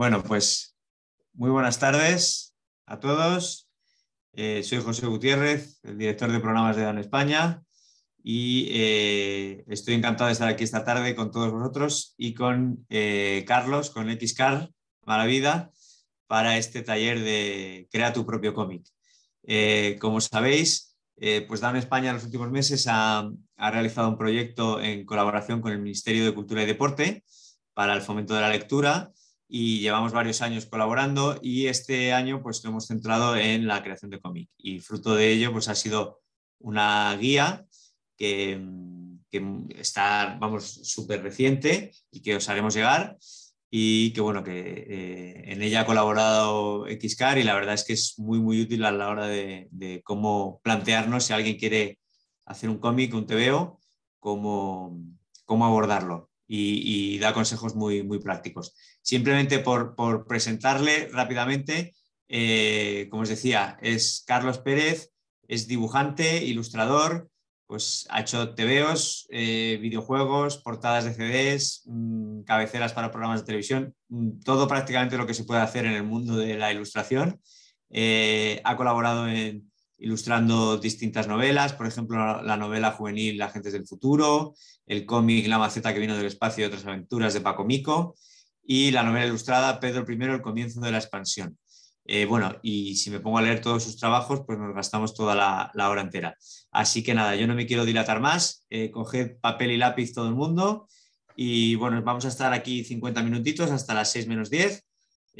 Bueno, pues muy buenas tardes a todos. Eh, soy José Gutiérrez, el director de programas de Dan España, y eh, estoy encantado de estar aquí esta tarde con todos vosotros y con eh, Carlos, con XCAR, Maravida, para este taller de Crea tu propio cómic. como sabéis, pues Dan España en los últimos meses ha realizado un proyecto en colaboración con el Ministerio de Cultura y Deporte para el fomento de la lectura y llevamos varios años colaborando y este año pues hemos centrado en la creación de cómic y fruto de ello pues ha sido una guía que, está, vamos, súper reciente y que os haremos llegar y que bueno, que eh, en ella ha colaborado Xcar y la verdad es que es muy muy útil a la hora de, cómo plantearnos si alguien quiere hacer un cómic, un TVO, cómo, cómo abordarlo y, da consejos muy, muy prácticos. Simplemente por, presentarle rápidamente, eh, como os decía, es Carlos Pérez, es dibujante, ilustrador, pues ha hecho TVOs, eh, videojuegos, portadas de CDs, mm, cabeceras para programas de televisión, mm, todo prácticamente lo que se puede hacer en el mundo de la ilustración. Eh, ha colaborado en ilustrando distintas novelas, por ejemplo, la novela juvenil La gente del Futuro, el cómic La maceta que vino del espacio y otras aventuras de Paco Mico, y la novela ilustrada Pedro I, el comienzo de la expansión. Eh, bueno, y si me pongo a leer todos sus trabajos, pues nos gastamos toda la, hora entera. Así que nada, yo no me quiero dilatar más, eh, coged papel y lápiz todo el mundo, y bueno, vamos a estar aquí 50 minutitos hasta las 6 menos 10.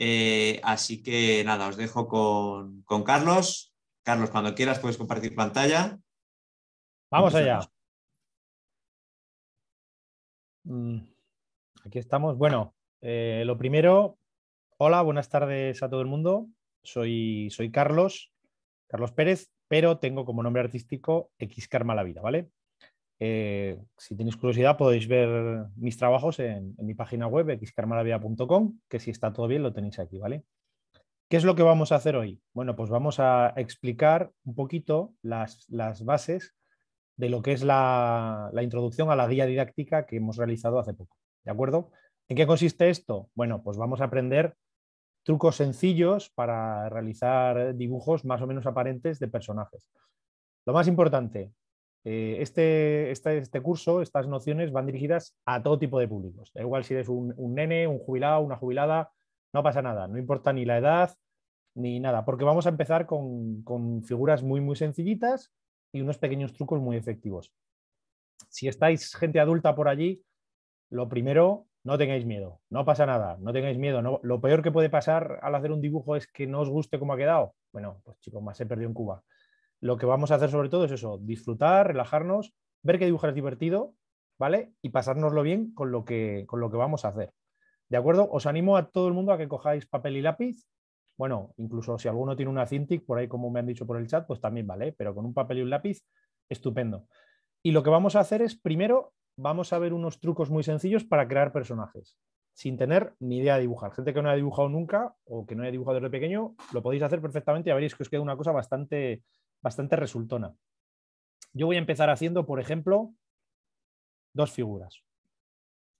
Eh, así que nada, os dejo con, con Carlos Carlos, cuando quieras puedes compartir pantalla. Vamos allá. Mm, aquí estamos. Bueno, eh, lo primero, hola, buenas tardes a todo el mundo. Soy, soy Carlos, Carlos Pérez, pero tengo como nombre artístico X Karma la Vida, ¿vale? Eh, si tenéis curiosidad, podéis ver mis trabajos en, en mi página web, xcarmalavida.com, que si está todo bien lo tenéis aquí, ¿vale? ¿Qué es lo que vamos a hacer hoy? Bueno, pues vamos a explicar un poquito las, bases de lo que es la, introducción a la guía didáctica que hemos realizado hace poco. ¿De acuerdo? ¿En qué consiste esto? Bueno, pues vamos a aprender trucos sencillos para realizar dibujos más o menos aparentes de personajes. Lo más importante, eh, este, este, este, curso, estas nociones van dirigidas a todo tipo de públicos. Da igual si eres un nene, un jubilado, una jubilada, no pasa nada, no importa ni la edad ni nada, porque vamos a empezar con, figuras muy, muy sencillitas y unos pequeños trucos muy efectivos. Si estáis gente adulta por allí, lo primero, no tengáis miedo, no pasa nada, no tengáis miedo. lo peor que puede pasar al hacer un dibujo es que no os guste cómo ha quedado. Bueno, pues chicos, más se perdió en Cuba. Lo que vamos a hacer sobre todo es eso, disfrutar, relajarnos, ver que dibujar es divertido, ¿vale? Y pasárnoslo bien con lo que, con lo que vamos a hacer. ¿De acuerdo? Os animo a todo el mundo a que cojáis papel y lápiz. Bueno, incluso si alguno tiene una Cintiq por ahí, como me han dicho por el chat, pues también vale, ¿eh? pero con un papel y un lápiz, estupendo. Y lo que vamos a hacer es, primero, vamos a ver unos trucos muy sencillos para crear personajes, sin tener ni idea de dibujar. Gente que no ha dibujado nunca o que no haya dibujado desde pequeño, lo podéis hacer perfectamente y veréis que os queda una cosa bastante, bastante resultona. Yo voy a empezar haciendo, por ejemplo, dos figuras.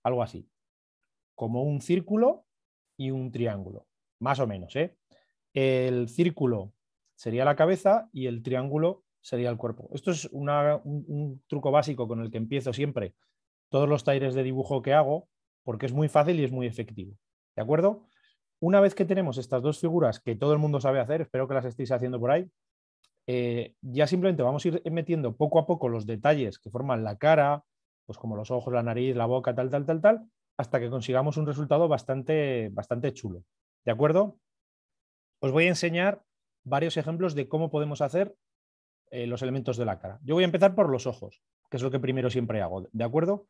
Algo así como un círculo y un triángulo, más o menos. ¿eh? El círculo sería la cabeza y el triángulo sería el cuerpo. Esto es un, truco básico con el que empiezo siempre todos los talleres de dibujo que hago, porque es muy fácil y es muy efectivo. ¿De acuerdo? Una vez que tenemos estas dos figuras que todo el mundo sabe hacer, espero que las estéis haciendo por ahí, eh, ya simplemente vamos a ir metiendo poco a poco los detalles que forman la cara, pues como los ojos, la nariz, la boca, tal, tal, tal, tal, hasta que consigamos un resultado bastante, bastante chulo. ¿De acuerdo? Os voy a enseñar varios ejemplos de cómo podemos hacer eh, los elementos de la cara. Yo voy a empezar por los ojos, que es lo que primero siempre hago. ¿De acuerdo?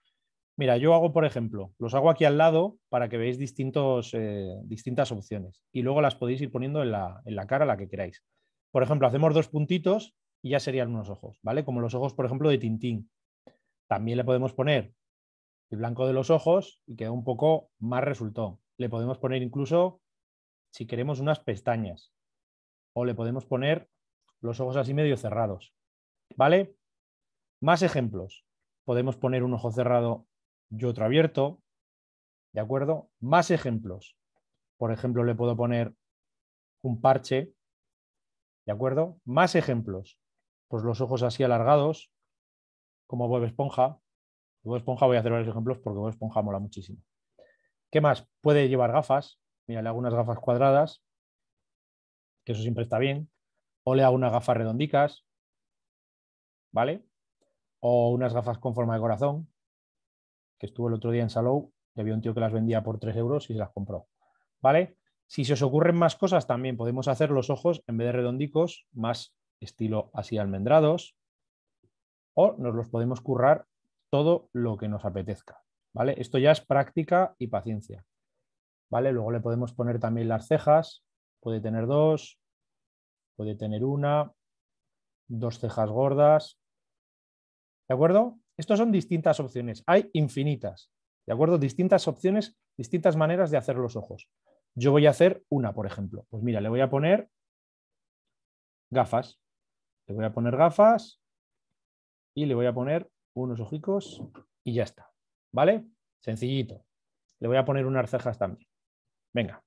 Mira, yo hago, por ejemplo, los hago aquí al lado para que veáis distintos, eh, distintas opciones y luego las podéis ir poniendo en la, en la cara la que queráis. Por ejemplo, hacemos dos puntitos y ya serían unos ojos, ¿vale? Como los ojos, por ejemplo, de Tintín. También le podemos poner el blanco de los ojos y queda un poco más resultó. Le podemos poner incluso, si queremos, unas pestañas. O le podemos poner los ojos así medio cerrados. ¿Vale? Más ejemplos. Podemos poner un ojo cerrado y otro abierto. ¿De acuerdo? Más ejemplos. Por ejemplo, le puedo poner un parche. ¿De acuerdo? Más ejemplos. Pues los ojos así alargados, como huevo Esponja, Esponja voy a hacer varios ejemplos porque Bob Esponja mola muchísimo. ¿Qué más? Puede llevar gafas. Mira, le hago unas gafas cuadradas, que eso siempre está bien. O le hago unas gafas redondicas, ¿vale? O unas gafas con forma de corazón, que estuvo el otro día en Salou y había un tío que las vendía por 3 euros y se las compró, ¿vale? Si se os ocurren más cosas, también podemos hacer los ojos, en vez de redondicos, más estilo así almendrados, o nos los podemos currar todo lo que nos apetezca. ¿vale? Esto ya es práctica y paciencia. ¿vale? Luego le podemos poner también las cejas, puede tener dos, puede tener una, dos cejas gordas. ¿De acuerdo? Estas son distintas opciones, hay infinitas. ¿De acuerdo? Distintas opciones, distintas maneras de hacer los ojos. Yo voy a hacer una, por ejemplo. Pues mira, le voy a poner gafas. Le voy a poner gafas y le voy a poner unos ojicos y ya está. ¿Vale? Sencillito. Le voy a poner unas cejas también. Venga.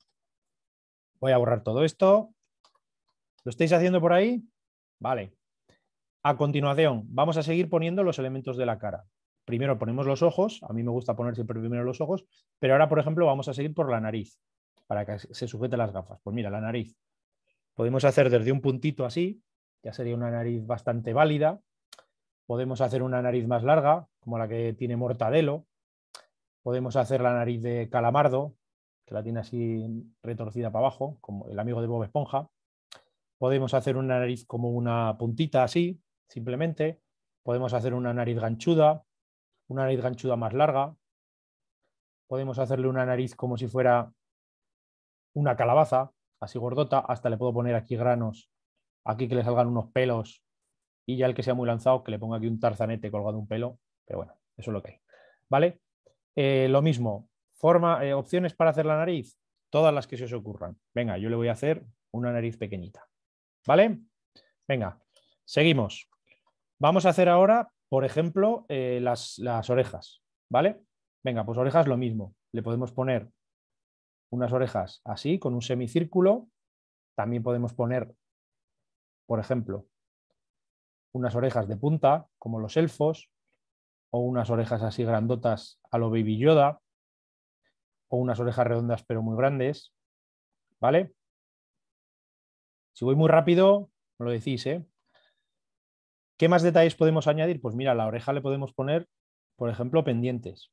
Voy a borrar todo esto. ¿Lo estáis haciendo por ahí? Vale. A continuación, vamos a seguir poniendo los elementos de la cara. Primero ponemos los ojos, a mí me gusta poner siempre primero los ojos, pero ahora, por ejemplo, vamos a seguir por la nariz, para que se sujete las gafas. Pues mira, la nariz. Podemos hacer desde un puntito así, ya sería una nariz bastante válida, Podemos hacer una nariz más larga, como la que tiene Mortadelo. Podemos hacer la nariz de Calamardo, que la tiene así retorcida para abajo, como el amigo de Bob Esponja. Podemos hacer una nariz como una puntita así, simplemente. Podemos hacer una nariz ganchuda, una nariz ganchuda más larga. Podemos hacerle una nariz como si fuera una calabaza, así gordota. Hasta le puedo poner aquí granos, aquí que le salgan unos pelos y ya el que sea muy lanzado, que le ponga aquí un tarzanete colgado un pelo, pero bueno, eso es lo que hay. ¿Vale? Eh, lo mismo, forma, eh, opciones para hacer la nariz, todas las que se os ocurran. Venga, yo le voy a hacer una nariz pequeñita. ¿Vale? Venga, seguimos. Vamos a hacer ahora, por ejemplo, eh, las, las orejas. ¿Vale? Venga, pues orejas lo mismo. Le podemos poner unas orejas así, con un semicírculo. También podemos poner, por ejemplo, unas orejas de punta, como los elfos, o unas orejas así grandotas a lo Baby Yoda, o unas orejas redondas pero muy grandes, ¿vale? Si voy muy rápido, me lo decís, ¿eh? ¿Qué más detalles podemos añadir? Pues mira, a la oreja le podemos poner, por ejemplo, pendientes.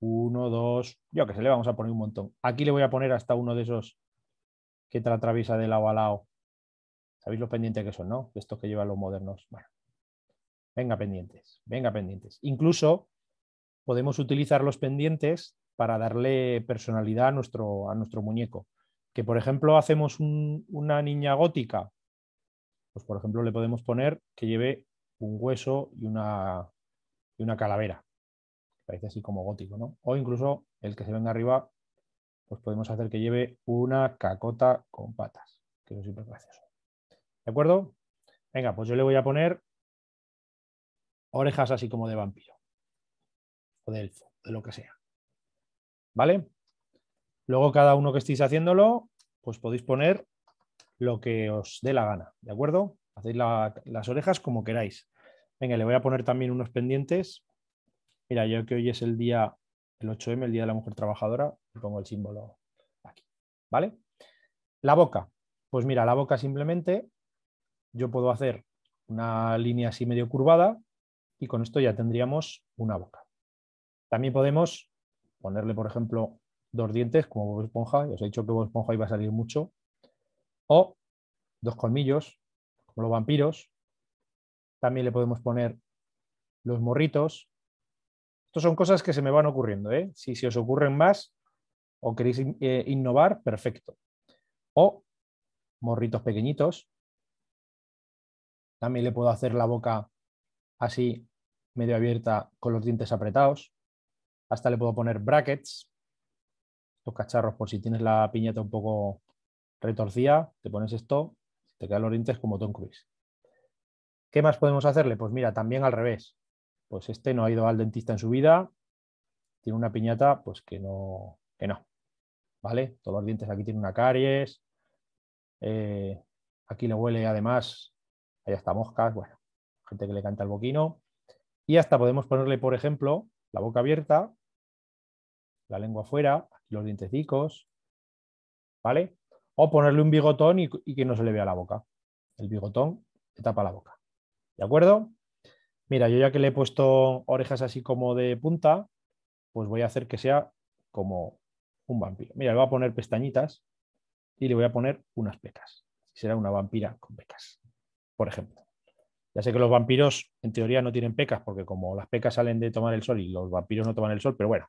Uno, dos, yo que se le vamos a poner un montón. Aquí le voy a poner hasta uno de esos que te atraviesa de lado a lado Sabéis lo pendientes que son, ¿no? De estos que llevan los modernos. venga pendientes, venga pendientes. Incluso podemos utilizar los pendientes para darle personalidad a nuestro, a nuestro muñeco. Que por ejemplo hacemos una niña gótica, pues por ejemplo le podemos poner que lleve un hueso y una, una calavera. Parece así como gótico, ¿no? O incluso el que se venga arriba, pues podemos hacer que lleve una cacota con patas, que es súper gracioso. ¿De acuerdo? Venga, pues yo le voy a poner orejas así como de vampiro. O de elfo, de lo que sea. ¿Vale? Luego cada uno que estéis haciéndolo, pues podéis poner lo que os dé la gana. ¿De acuerdo? Hacéis las orejas como queráis. Venga, le voy a poner también unos pendientes. Mira, yo que hoy es el día, el 8M, el Día de la Mujer Trabajadora, le pongo el símbolo aquí. ¿Vale? La boca. Pues mira, la boca simplemente yo puedo hacer una línea así medio curvada y con esto ya tendríamos una boca. También podemos ponerle, por ejemplo, dos dientes como Bob Esponja, os he dicho que Bob Esponja iba a salir mucho, o dos colmillos como los vampiros, también le podemos poner los morritos. Estas son cosas que se me van ocurriendo. ¿eh? Si se os ocurren más o queréis eh, innovar, perfecto. O morritos pequeñitos, también le puedo hacer la boca así, medio abierta, con los dientes apretados. Hasta le puedo poner brackets, los cacharros, por si tienes la piñata un poco retorcida, te pones esto, te quedan los dientes como Tom Cruise. ¿Qué más podemos hacerle? Pues mira, también al revés. Pues este no ha ido al dentista en su vida, tiene una piñata, pues que no, que no. ¿Vale? Todos los dientes aquí tienen una caries. Eh, aquí le huele además hasta moscas, bueno, gente que le canta el boquino. Y hasta podemos ponerle, por ejemplo, la boca abierta, la lengua afuera, los dientecicos, ¿vale? O ponerle un bigotón y, y que no se le vea la boca. El bigotón te tapa la boca. ¿De acuerdo? Mira, yo ya que le he puesto orejas así como de punta, pues voy a hacer que sea como un vampiro. Mira, le voy a poner pestañitas y le voy a poner unas pecas. Será una vampira con pecas por ejemplo. Ya sé que los vampiros en teoría no tienen pecas, porque como las pecas salen de tomar el sol y los vampiros no toman el sol, pero bueno,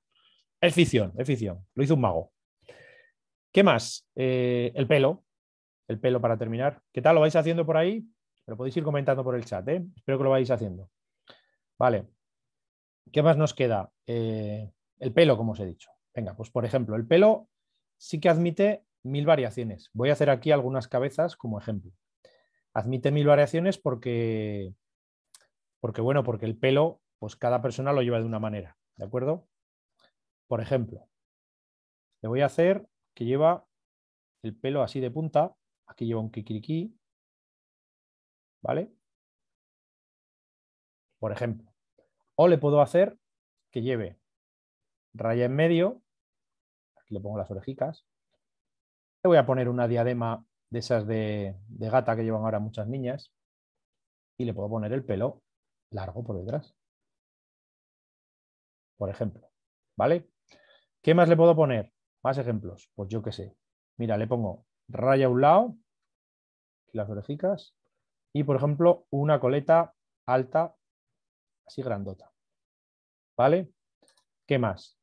es ficción, es ficción. Lo hizo un mago. ¿Qué más? Eh, el pelo. El pelo para terminar. ¿Qué tal? ¿Lo vais haciendo por ahí? Lo podéis ir comentando por el chat, ¿eh? Espero que lo vais haciendo. Vale. ¿Qué más nos queda? Eh, el pelo, como os he dicho. Venga, pues por ejemplo, el pelo sí que admite mil variaciones. Voy a hacer aquí algunas cabezas como ejemplo admite mil variaciones porque, porque, bueno, porque el pelo, pues cada persona lo lleva de una manera, ¿de acuerdo? Por ejemplo, le voy a hacer que lleva el pelo así de punta, aquí lleva un kikiriki, ¿vale? Por ejemplo. O le puedo hacer que lleve raya en medio, aquí le pongo las orejitas, le voy a poner una diadema de esas de, gata que llevan ahora muchas niñas y le puedo poner el pelo largo por detrás. Por ejemplo. ¿Vale? ¿Qué más le puedo poner? Más ejemplos. Pues yo qué sé. Mira, le pongo raya a un lado, las orejitas, y por ejemplo, una coleta alta, así grandota. ¿Vale? ¿Qué más?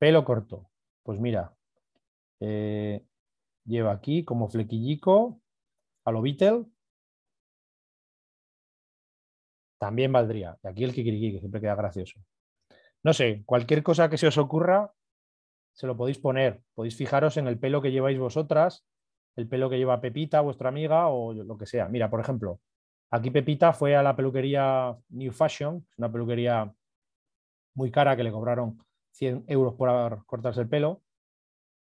Pelo corto. Pues mira, eh, lleva aquí como flequillico a lo Beatle. También valdría. Y aquí el kikiriki, que siempre queda gracioso. No sé, cualquier cosa que se os ocurra, se lo podéis poner. Podéis fijaros en el pelo que lleváis vosotras, el pelo que lleva Pepita, vuestra amiga, o lo que sea. Mira, por ejemplo, aquí Pepita fue a la peluquería New Fashion, una peluquería muy cara que le cobraron 100 euros por cortarse el pelo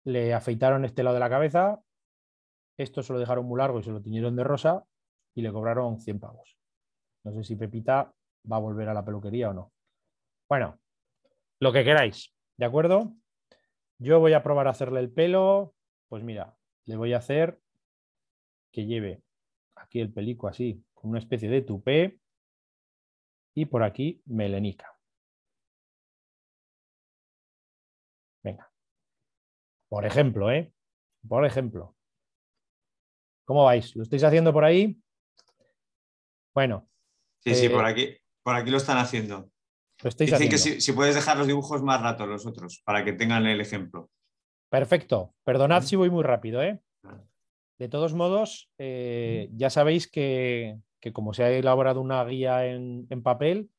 le afeitaron este lado de la cabeza, esto se lo dejaron muy largo y se lo tiñeron de rosa y le cobraron 100 pavos. No sé si Pepita va a volver a la peluquería o no. Bueno, lo que queráis, ¿de acuerdo? Yo voy a probar a hacerle el pelo. Pues mira, le voy a hacer que lleve aquí el pelico así, con una especie de tupé y por aquí melenica. Por ejemplo, ¿eh? Por ejemplo. ¿Cómo vais? ¿Lo estáis haciendo por ahí? Bueno. Sí, sí, por eh, aquí, por aquí lo están haciendo. Lo estáis Dicen que si, puedes dejar los dibujos más rato los otros, para que tengan el ejemplo. Perfecto. Perdonad si voy muy rápido, ¿eh? Ah. De todos modos, eh, ya sabéis que, que, como se ha elaborado una guía en, en, papel,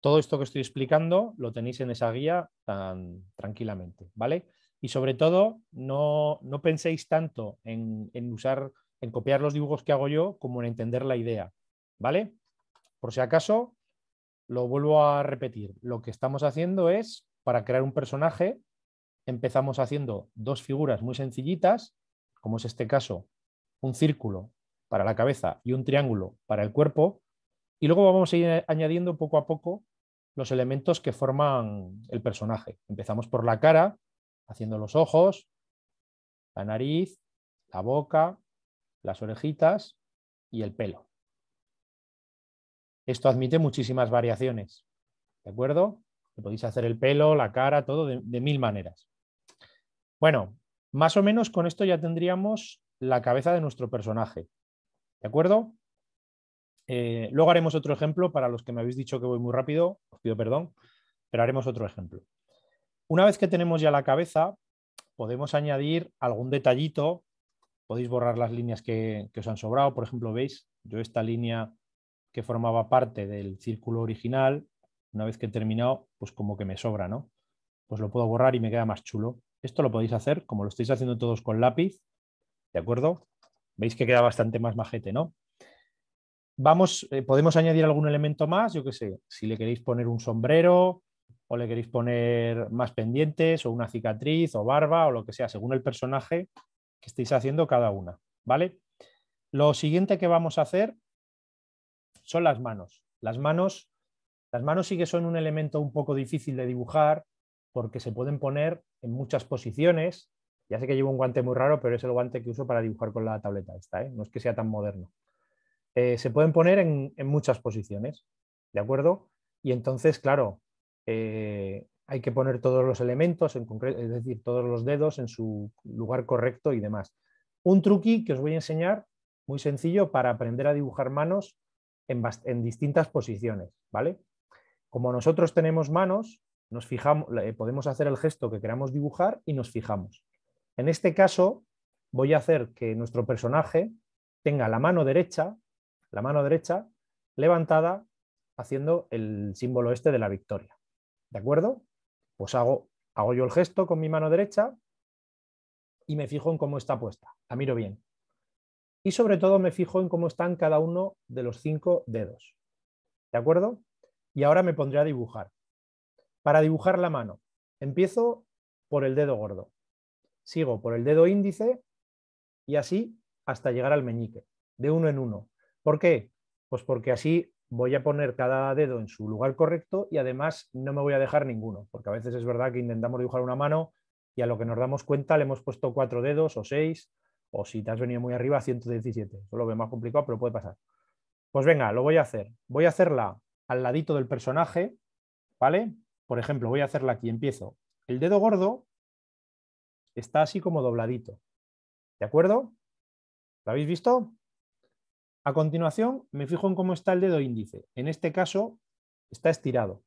todo esto que estoy explicando lo tenéis en esa guía tan tranquilamente, ¿vale? Y sobre todo, no, no penséis tanto en, en, usar, en copiar los dibujos que hago yo como en entender la idea. ¿Vale? Por si acaso, lo vuelvo a repetir. Lo que estamos haciendo es, para crear un personaje, empezamos haciendo dos figuras muy sencillitas, como es este caso, un círculo para la cabeza y un triángulo para el cuerpo, y luego vamos a ir añadiendo poco a poco los elementos que forman el personaje. Empezamos por la cara, haciendo los ojos, la nariz, la boca, las orejitas y el pelo. Esto admite muchísimas variaciones, ¿de acuerdo? podéis hacer el pelo, la cara, todo de, mil maneras. Bueno, más o menos con esto ya tendríamos la cabeza de nuestro personaje, ¿de acuerdo? Eh, luego haremos otro ejemplo para los que me habéis dicho que voy muy rápido, os pido perdón, pero haremos otro ejemplo. Una vez que tenemos ya la cabeza, podemos añadir algún detallito. Podéis borrar las líneas que, que os han sobrado. Por ejemplo, veis, yo esta línea que formaba parte del círculo original, una vez que he terminado, pues como que me sobra, ¿no? Pues lo puedo borrar y me queda más chulo. Esto lo podéis hacer como lo estáis haciendo todos con lápiz, ¿de acuerdo? Veis que queda bastante más majete, ¿no? Vamos, eh, podemos añadir algún elemento más, yo qué sé, si le queréis poner un sombrero, o le queréis poner más pendientes o una cicatriz o barba o lo que sea, según el personaje que estéis haciendo cada una, ¿vale? Lo siguiente que vamos a hacer son las manos. Las manos, las manos sí que son un elemento un poco difícil de dibujar porque se pueden poner en muchas posiciones. Ya sé que llevo un guante muy raro, pero es el guante que uso para dibujar con la tableta esta, ¿eh? no es que sea tan moderno. Eh, se pueden poner en muchas posiciones, ¿de acuerdo? Y entonces, claro, eh, hay que poner todos los elementos, en concreto, es decir, todos los dedos en su lugar correcto y demás. Un truqui que os voy a enseñar, muy sencillo, para aprender a dibujar manos en, distintas posiciones, ¿vale? Como nosotros tenemos manos, nos fijamos, podemos hacer el gesto que queramos dibujar y nos fijamos. En este caso, voy a hacer que nuestro personaje tenga la mano derecha, la mano derecha levantada haciendo el símbolo este de la victoria. ¿De acuerdo? Pues hago, hago yo el gesto con mi mano derecha y me fijo en cómo está puesta. La miro bien. Y sobre todo me fijo en cómo están cada uno de los cinco dedos. ¿De acuerdo? Y ahora me pondré a dibujar. Para dibujar la mano, empiezo por el dedo gordo. Sigo por el dedo índice y así hasta llegar al meñique, de uno en uno. ¿Por qué? Pues porque así voy a poner cada dedo en su lugar correcto y además no me voy a dejar ninguno, porque a veces es verdad que intentamos dibujar una mano y a lo que nos damos cuenta le hemos puesto cuatro dedos o seis, o si te has venido muy arriba, 117. Eso lo veo más complicado, pero puede pasar. Pues venga, lo voy a hacer. Voy a hacerla al ladito del personaje, ¿vale? Por ejemplo, voy a hacerla aquí, empiezo. El dedo gordo está así como dobladito, ¿de acuerdo? ¿Lo habéis visto? A continuación, me fijo en cómo está el dedo índice. En este caso, está estirado.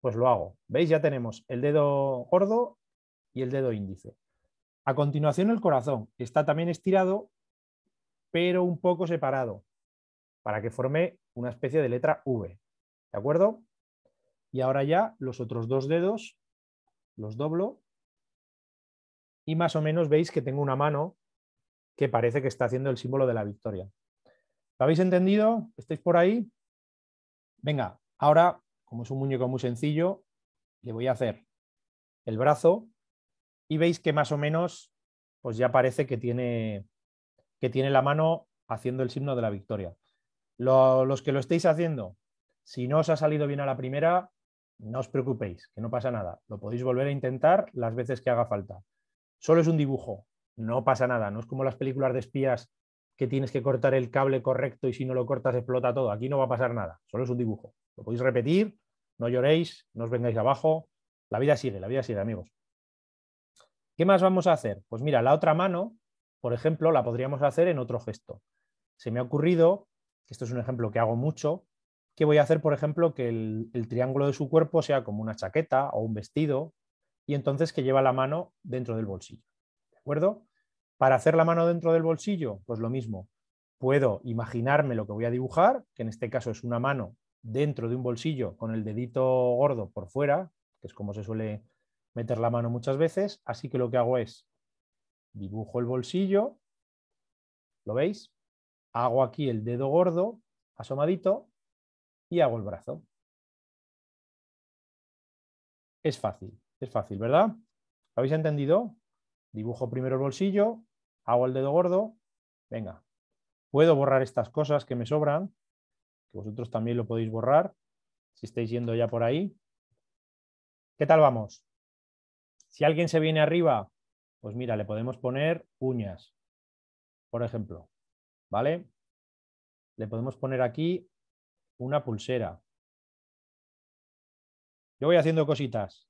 Pues lo hago. ¿Veis? Ya tenemos el dedo gordo y el dedo índice. A continuación, el corazón. Está también estirado, pero un poco separado, para que forme una especie de letra V. ¿De acuerdo? Y ahora ya los otros dos dedos los doblo y más o menos veis que tengo una mano que parece que está haciendo el símbolo de la victoria. ¿Lo habéis entendido? ¿Estáis por ahí? Venga, ahora, como es un muñeco muy sencillo, le voy a hacer el brazo y veis que más o menos pues ya parece que tiene, que tiene la mano haciendo el signo de la victoria. los que lo estéis haciendo, si no os ha salido bien a la primera, no os preocupéis, que no pasa nada. Lo podéis volver a intentar las veces que haga falta. Solo es un dibujo, no pasa nada. No es como las películas de espías que tienes que cortar el cable correcto y si no lo cortas explota todo. Aquí no va a pasar nada, solo es un dibujo. Lo podéis repetir, no lloréis, no os vengáis abajo. La vida sigue, la vida sigue, amigos. ¿Qué más vamos a hacer? Pues mira, la otra mano, por ejemplo, la podríamos hacer en otro gesto. Se me ha ocurrido, esto es un ejemplo que hago mucho, que voy a hacer, por ejemplo, que el, el triángulo de su cuerpo sea como una chaqueta o un vestido y entonces que lleva la mano dentro del bolsillo. ¿De acuerdo? Para hacer la mano dentro del bolsillo, pues lo mismo. Puedo imaginarme lo que voy a dibujar, que en este caso es una mano dentro de un bolsillo con el dedito gordo por fuera, que es como se suele meter la mano muchas veces. Así que lo que hago es dibujo el bolsillo, ¿lo veis? Hago aquí el dedo gordo asomadito y hago el brazo. Es fácil, es fácil, ¿verdad? ¿Lo habéis entendido? Dibujo primero el bolsillo, hago el dedo gordo, venga, puedo borrar estas cosas que me sobran, que vosotros también lo podéis borrar, si estáis yendo ya por ahí. ¿Qué tal vamos? Si alguien se viene arriba, pues mira, le podemos poner uñas, por ejemplo, ¿vale? Le podemos poner aquí una pulsera. Yo voy haciendo cositas,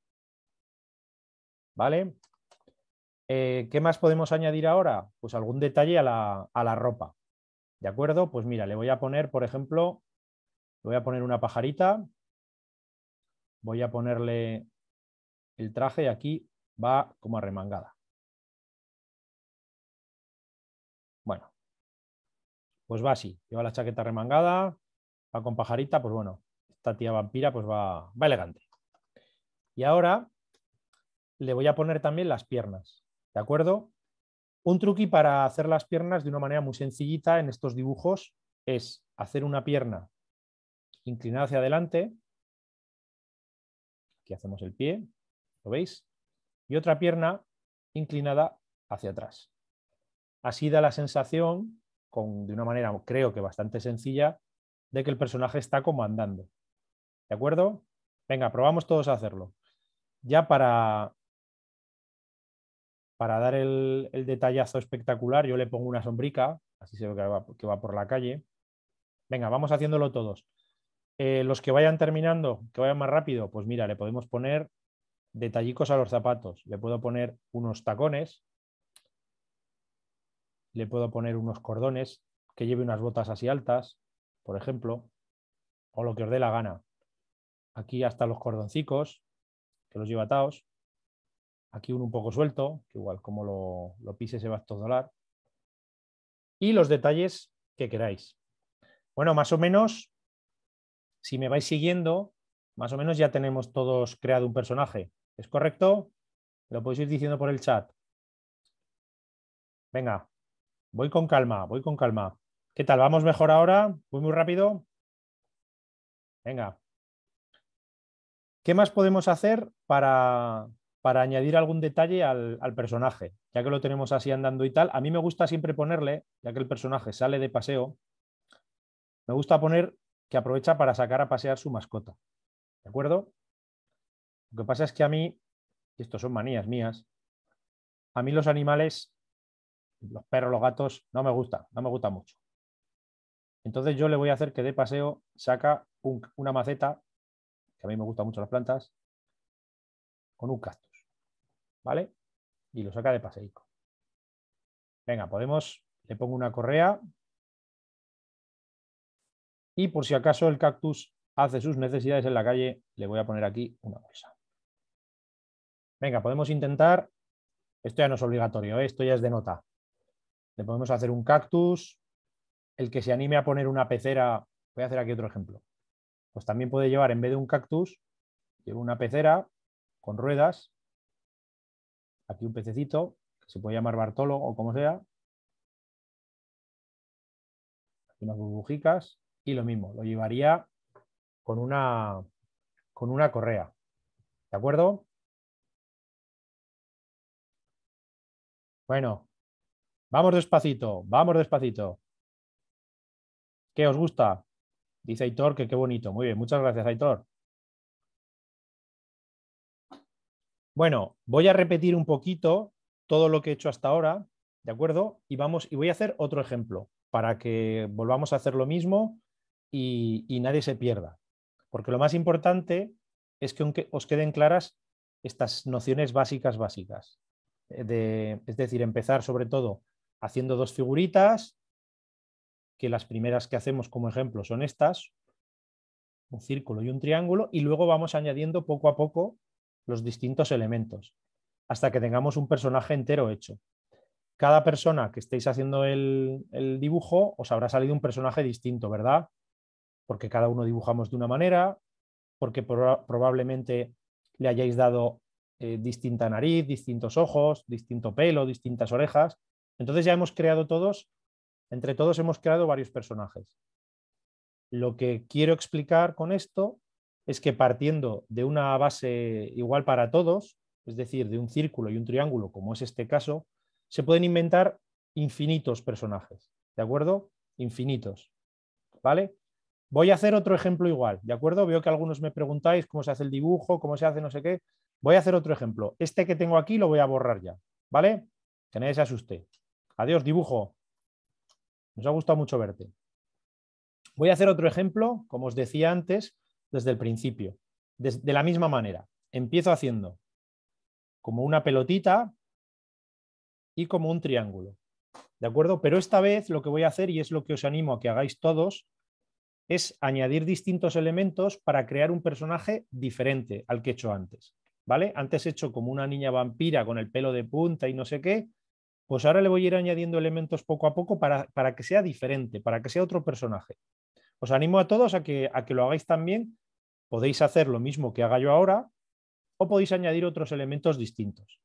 ¿vale? Eh, ¿Qué más podemos añadir ahora? Pues algún detalle a la, ropa. ¿De acuerdo? Pues mira, le voy a poner, por ejemplo, le voy a poner una pajarita. Voy a ponerle el traje y aquí va como arremangada. Bueno, pues va así. Lleva la chaqueta arremangada, va con pajarita, pues bueno, esta tía vampira pues va, va elegante. Y ahora le voy a poner también las piernas. ¿De acuerdo? Un truqui para hacer las piernas de una manera muy sencillita en estos dibujos es hacer una pierna inclinada hacia adelante. Aquí hacemos el pie, ¿lo veis? Y otra pierna inclinada hacia atrás. Así da la sensación, con, de una manera creo que bastante sencilla, de que el personaje está como andando. ¿De acuerdo? Venga, probamos todos a hacerlo. Ya para para dar el, detallazo espectacular, yo le pongo una sombrica, así se ve que va, va por la calle. Venga, vamos haciéndolo todos. Eh, los que vayan terminando, que vayan más rápido, pues mira, le podemos poner detallicos a los zapatos. Le puedo poner unos tacones, le puedo poner unos cordones, que lleve unas botas así altas, por ejemplo, o lo que os dé la gana. Aquí hasta los cordoncicos, que los lleva atados. Aquí uno un poco suelto, que igual como lo, pise se va a dólar. Y los detalles que queráis. Bueno, más o menos, si me vais siguiendo, más o menos ya tenemos todos creado un personaje. ¿Es correcto? Lo podéis ir diciendo por el chat. Venga, voy con calma, voy con calma. ¿Qué tal? ¿Vamos mejor ahora? ¿Voy muy rápido? Venga. ¿Qué más podemos hacer para, para añadir algún detalle al, personaje, ya que lo tenemos así andando y tal. A mí me gusta siempre ponerle, ya que el personaje sale de paseo, me gusta poner que aprovecha para sacar a pasear su mascota. ¿De acuerdo? Lo que pasa es que a mí, y esto son manías mías, a mí los animales, los perros, los gatos, no me gusta, no me gusta mucho. Entonces yo le voy a hacer que de paseo saca una maceta, que a mí me gustan mucho las plantas, con un cactus. ¿vale? Y lo saca de paseico. Venga, podemos, le pongo una correa. Y por si acaso el cactus hace sus necesidades en la calle, le voy a poner aquí una bolsa. Venga, podemos intentar, esto ya no es obligatorio, ¿eh? esto ya es de nota. Le podemos hacer un cactus, el que se anime a poner una pecera, voy a hacer aquí otro ejemplo. Pues también puede llevar, en vez de un cactus, una pecera con ruedas aquí un pececito, que se puede llamar Bartolo o como sea. Aquí unas burbujicas y lo mismo, lo llevaría con una, con una correa. ¿De acuerdo? Bueno, vamos despacito, vamos despacito. ¿Qué os gusta? Dice Aitor que qué bonito. Muy bien, muchas gracias, Aitor. Bueno, voy a repetir un poquito todo lo que he hecho hasta ahora, ¿de acuerdo? Y vamos, y voy a hacer otro ejemplo para que volvamos a hacer lo mismo y, nadie se pierda. Porque lo más importante es que os queden claras estas nociones básicas, básicas. Eh, es decir, empezar sobre todo haciendo dos figuritas, que las primeras que hacemos como ejemplo son estas, un círculo y un triángulo, y luego vamos añadiendo poco a poco los distintos elementos, hasta que tengamos un personaje entero hecho. Cada persona que estéis haciendo el, dibujo os habrá salido un personaje distinto, ¿verdad? Porque cada uno dibujamos de una manera, porque probablemente le hayáis dado eh, distinta nariz, distintos ojos, distinto pelo, distintas orejas. Entonces ya hemos creado todos, entre todos hemos creado varios personajes. Lo que quiero explicar con esto es que partiendo de una base igual para todos, es decir, de un círculo y un triángulo, como es este caso, se pueden inventar infinitos personajes, ¿de acuerdo? Infinitos, ¿vale? Voy a hacer otro ejemplo igual, ¿de acuerdo? Veo que algunos me preguntáis cómo se hace el dibujo, cómo se hace no sé qué. Voy a hacer otro ejemplo. Este que tengo aquí lo voy a borrar ya, ¿vale? Que nadie se asuste. Adiós, dibujo. Nos ha gustado mucho verte. Voy a hacer otro ejemplo, como os decía antes, desde el principio, de, la misma manera. Empiezo haciendo como una pelotita y como un triángulo. ¿De acuerdo? Pero esta vez lo que voy a hacer, y es lo que os animo a que hagáis todos, es añadir distintos elementos para crear un personaje diferente al que he hecho antes. ¿Vale? Antes he hecho como una niña vampira con el pelo de punta y no sé qué. Pues ahora le voy a ir añadiendo elementos poco a poco para, para que sea diferente, para que sea otro personaje. Os animo a todos a que, a que lo hagáis también podéis hacer lo mismo que haga yo ahora o podéis añadir otros elementos distintos.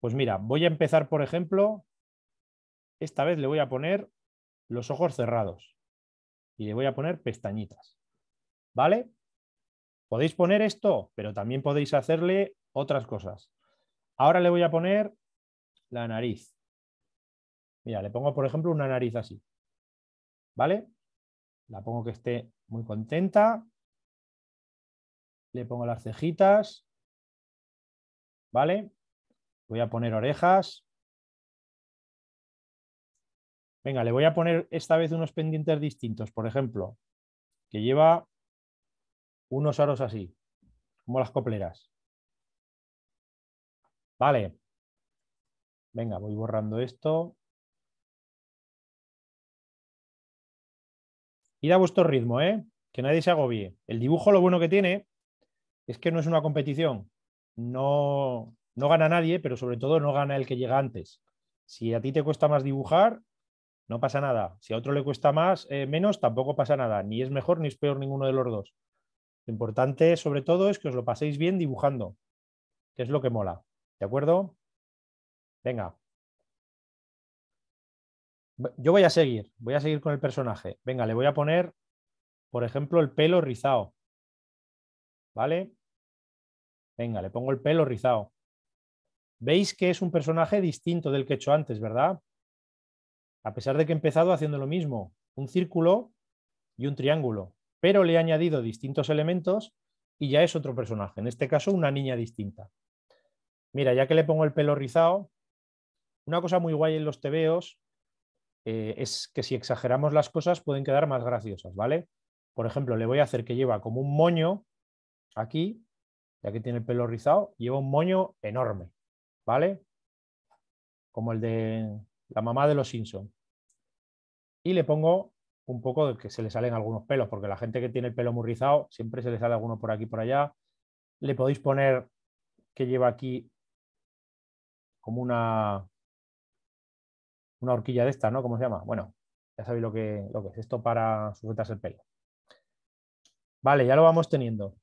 Pues mira, voy a empezar, por ejemplo, esta vez le voy a poner los ojos cerrados y le voy a poner pestañitas. ¿Vale? Podéis poner esto, pero también podéis hacerle otras cosas. Ahora le voy a poner la nariz. Mira, le pongo, por ejemplo, una nariz así. ¿Vale? La pongo que esté muy contenta le pongo las cejitas, ¿vale? Voy a poner orejas. Venga, le voy a poner esta vez unos pendientes distintos, por ejemplo, que lleva unos aros así, como las copleras. Vale. Venga, voy borrando esto. Ir a vuestro ritmo, ¿eh? Que nadie se agobie. El dibujo lo bueno que tiene es que no es una competición. No, no gana nadie, pero sobre todo no gana el que llega antes. Si a ti te cuesta más dibujar, no pasa nada. Si a otro le cuesta más, eh, menos, tampoco pasa nada. Ni es mejor ni es peor ninguno de los dos. Lo importante, sobre todo, es que os lo paséis bien dibujando, que es lo que mola. ¿De acuerdo? Venga. Yo voy a seguir, voy a seguir con el personaje. Venga, le voy a poner, por ejemplo, el pelo rizado. ¿vale? Venga, le pongo el pelo rizado. Veis que es un personaje distinto del que he hecho antes, ¿verdad? A pesar de que he empezado haciendo lo mismo, un círculo y un triángulo, pero le he añadido distintos elementos y ya es otro personaje, en este caso una niña distinta. Mira, ya que le pongo el pelo rizado, una cosa muy guay en los tebeos eh, es que si exageramos las cosas pueden quedar más graciosas, ¿vale? Por ejemplo, le voy a hacer que lleva como un moño aquí, ya que tiene el pelo rizado, lleva un moño enorme, ¿vale? Como el de la mamá de los Simpson. Y le pongo un poco de que se le salen algunos pelos, porque la gente que tiene el pelo muy rizado siempre se le sale alguno por aquí por allá. Le podéis poner que lleva aquí como una una horquilla de esta, ¿no? ¿Cómo se llama? Bueno, ya sabéis lo que es esto para sujetarse el pelo. Vale, ya lo vamos teniendo.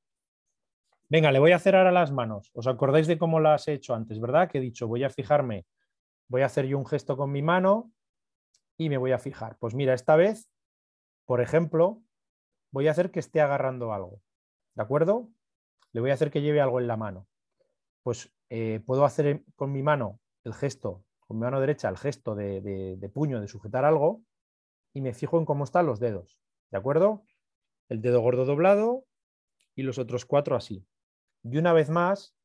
Venga, le voy a hacer ahora las manos. ¿Os acordáis de cómo las he hecho antes, verdad? Que he dicho, voy a fijarme, voy a hacer yo un gesto con mi mano y me voy a fijar. Pues mira, esta vez, por ejemplo, voy a hacer que esté agarrando algo. ¿De acuerdo? Le voy a hacer que lleve algo en la mano. Pues eh, puedo hacer con mi mano el gesto, con mi mano derecha el gesto de puño, de sujetar algo, y me fijo en cómo están los dedos. ¿De acuerdo? El dedo gordo doblado y los otros cuatro así. Y una vez más,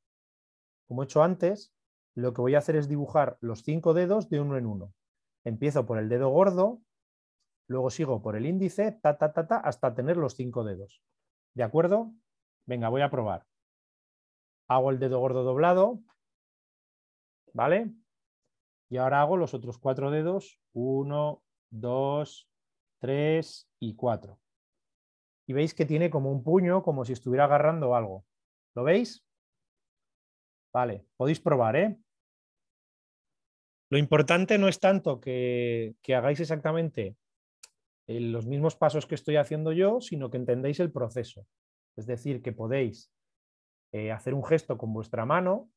como he hecho antes, lo que voy a hacer es dibujar los cinco dedos de uno en uno. Empiezo por el dedo gordo, luego sigo por el índice, ta, ta, ta, hasta tener los cinco dedos. ¿De acuerdo? Venga, voy a probar. Hago el dedo gordo doblado, ¿vale? Y ahora hago los otros cuatro dedos, uno, dos, tres y cuatro. Y veis que tiene como un puño, como si estuviera agarrando algo. ¿Lo veis? Vale, podéis probar, ¿eh? Lo importante no es tanto que, hagáis exactamente eh, los mismos pasos que estoy haciendo yo, sino que entendáis el proceso. Es decir, que podéis eh, hacer un gesto con vuestra mano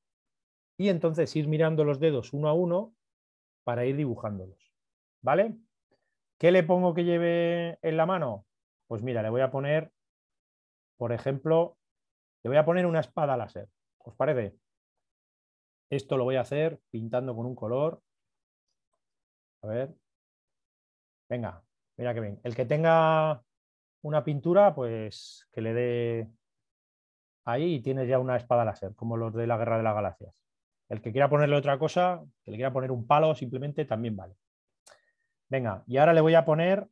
y entonces ir mirando los dedos uno a uno para ir dibujándolos. ¿Vale? ¿Qué le pongo que lleve en la mano? Pues mira, le voy a poner, por ejemplo, voy a poner una espada láser. ¿Os parece? Esto lo voy a hacer pintando con un color. A ver. Venga, mira que bien. El que tenga una pintura, pues que le dé ahí y tiene ya una espada láser, como los de la Guerra de las Galaxias. El que quiera ponerle otra cosa, que le quiera poner un palo simplemente, también vale. Venga, y ahora le voy a poner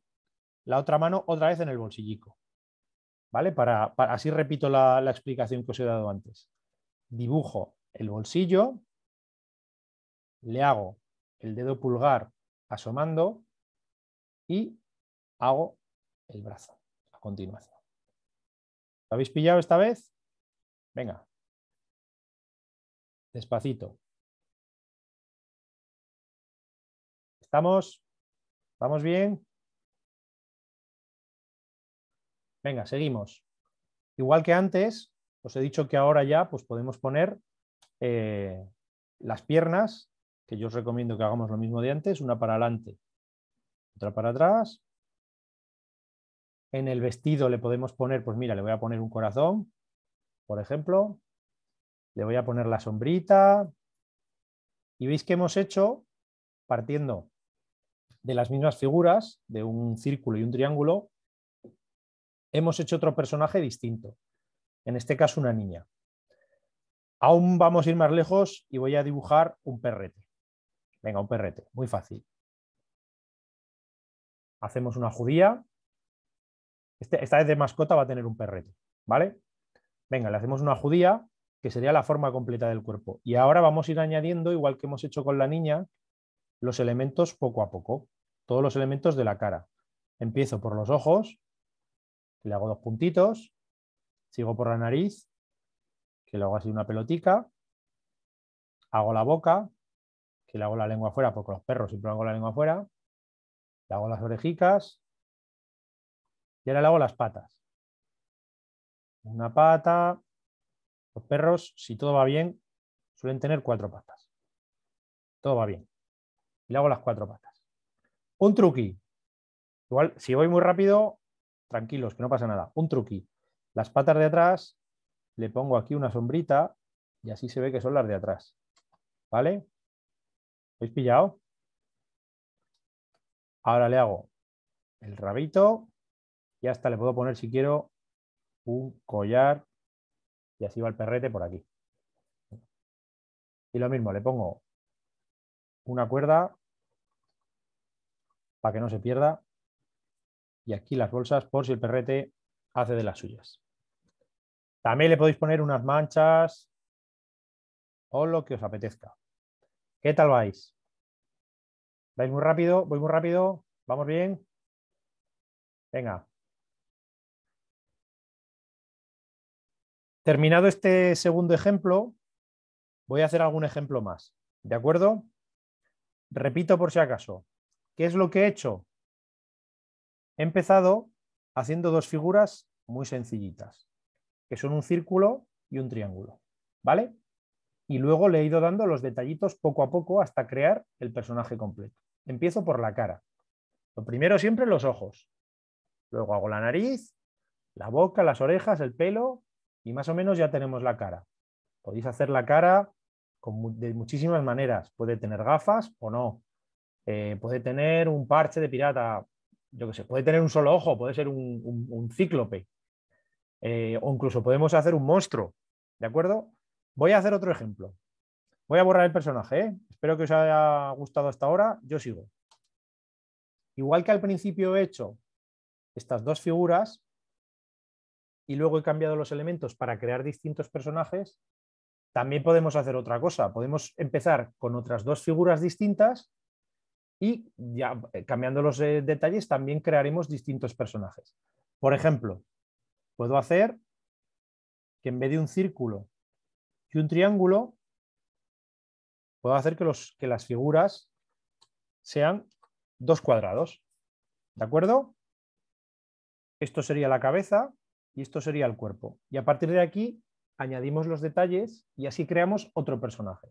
la otra mano otra vez en el bolsillico. ¿vale? Para, así repito la, la explicación que os he dado antes. Dibujo el bolsillo, le hago el dedo pulgar asomando y hago el brazo a continuación. ¿Lo habéis pillado esta vez? Venga. Despacito. ¿Estamos? ¿Vamos bien? Venga, seguimos. Igual que antes, os he dicho que ahora ya pues podemos poner eh, las piernas, que yo os recomiendo que hagamos lo mismo de antes, una para adelante, otra para atrás. En el vestido le podemos poner, pues mira, le voy a poner un corazón, por ejemplo. Le voy a poner la sombrita. Y veis que hemos hecho, partiendo de las mismas figuras, de un círculo y un triángulo, hemos hecho otro personaje distinto, en este caso una niña. Aún vamos a ir más lejos y voy a dibujar un perrete. Venga, un perrete, muy fácil. Hacemos una judía. Este, esta vez de mascota va a tener un perrete, ¿vale? Venga, le hacemos una judía, que sería la forma completa del cuerpo. Y ahora vamos a ir añadiendo, igual que hemos hecho con la niña, los elementos poco a poco, todos los elementos de la cara. Empiezo por los ojos, le hago dos puntitos, sigo por la nariz, que luego hago así una pelotica, hago la boca, que le hago la lengua afuera, porque los perros siempre hago la lengua afuera, le hago las orejitas y ahora le hago las patas. Una pata, los perros, si todo va bien, suelen tener cuatro patas. Todo va bien. Y le hago las cuatro patas. Un truqui. Igual, si voy muy rápido, tranquilos, que no pasa nada. Un truqui. Las patas de atrás, le pongo aquí una sombrita y así se ve que son las de atrás. ¿Vale? ¿Habéis pillado? Ahora le hago el rabito y hasta le puedo poner, si quiero, un collar y así va el perrete por aquí. Y lo mismo, le pongo una cuerda para que no se pierda y aquí las bolsas por si el perrete hace de las suyas. También le podéis poner unas manchas o lo que os apetezca. ¿Qué tal vais? ¿Vais muy rápido? ¿Voy muy rápido? ¿Vamos bien? Venga. Terminado este segundo ejemplo, voy a hacer algún ejemplo más. ¿De acuerdo? Repito por si acaso. ¿Qué es lo que he hecho? He empezado haciendo dos figuras muy sencillitas, que son un círculo y un triángulo, ¿vale? Y luego le he ido dando los detallitos poco a poco hasta crear el personaje completo. Empiezo por la cara. Lo primero siempre los ojos. Luego hago la nariz, la boca, las orejas, el pelo y más o menos ya tenemos la cara. Podéis hacer la cara de muchísimas maneras. Puede tener gafas o no. Eh, puede tener un parche de pirata, yo que sé, puede tener un solo ojo, puede ser un, cíclope, eh, o incluso podemos hacer un monstruo, ¿de acuerdo? Voy a hacer otro ejemplo. Voy a borrar el personaje, ¿eh? espero que os haya gustado hasta ahora, yo sigo. Igual que al principio he hecho estas dos figuras y luego he cambiado los elementos para crear distintos personajes, también podemos hacer otra cosa. Podemos empezar con otras dos figuras distintas y ya eh, cambiando los eh, detalles, también crearemos distintos personajes. Por ejemplo, puedo hacer que en vez de un círculo y un triángulo, puedo hacer que, los, que las figuras sean dos cuadrados. ¿De acuerdo? Esto sería la cabeza y esto sería el cuerpo. Y a partir de aquí añadimos los detalles y así creamos otro personaje.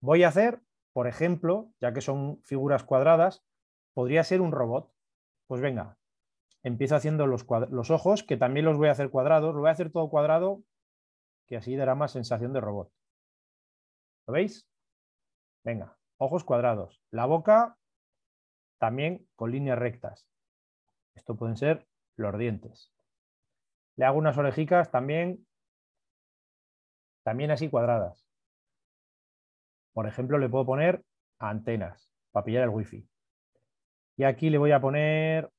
Voy a hacer por ejemplo, ya que son figuras cuadradas, podría ser un robot. Pues venga, empiezo haciendo los, ojos, que también los voy a hacer cuadrados, lo voy a hacer todo cuadrado, que así dará más sensación de robot. ¿Lo veis? Venga, ojos cuadrados. La boca también con líneas rectas. Esto pueden ser los dientes. Le hago unas orejicas también, también así cuadradas. Por ejemplo, le puedo poner antenas para pillar el wifi. Y aquí le voy a poner